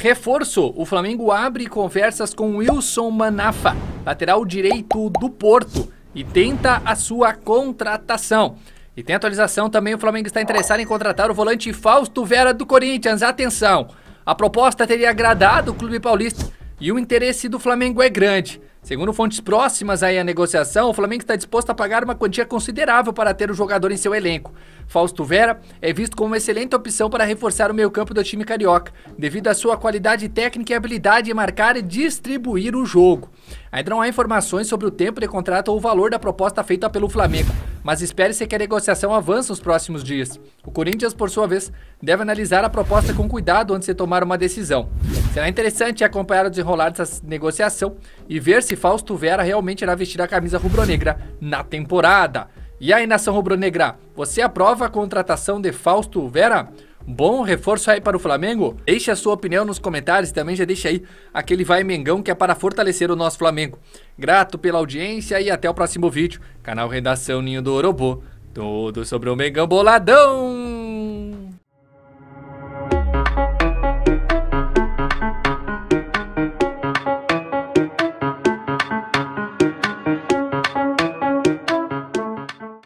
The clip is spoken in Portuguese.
Reforço: o Flamengo abre conversas com Wilson Manafa, lateral direito do Porto, e tenta a sua contratação. E tem atualização também: o Flamengo está interessado em contratar o volante Fausto Vera do Corinthians. Atenção! A proposta teria agradado o Clube Paulista, e o interesse do Flamengo é grande. Segundo fontes próximas aí à negociação, o Flamengo está disposto a pagar uma quantia considerável para ter o jogador em seu elenco. Fausto Vera é visto como uma excelente opção para reforçar o meio-campo do time carioca, devido à sua qualidade técnica e habilidade em marcar e distribuir o jogo. Ainda não há informações sobre o tempo de contrato ou o valor da proposta feita pelo Flamengo mas espere-se que a negociação avance nos próximos dias. O Corinthians, por sua vez, deve analisar a proposta com cuidado antes de tomar uma decisão. Será interessante acompanhar o desenrolar dessa negociação e ver se Fausto Vera realmente irá vestir a camisa rubro-negra na temporada. E aí, nação rubro-negra, você aprova a contratação de Fausto Vera? Bom reforço aí para o Flamengo? Deixe a sua opinião nos comentários e também já deixa aí aquele vai Mengão que é para fortalecer o nosso Flamengo. Grato pela audiência e até o próximo vídeo. Canal Redação Ninho do Orobô. Tudo sobre o Mengão Boladão!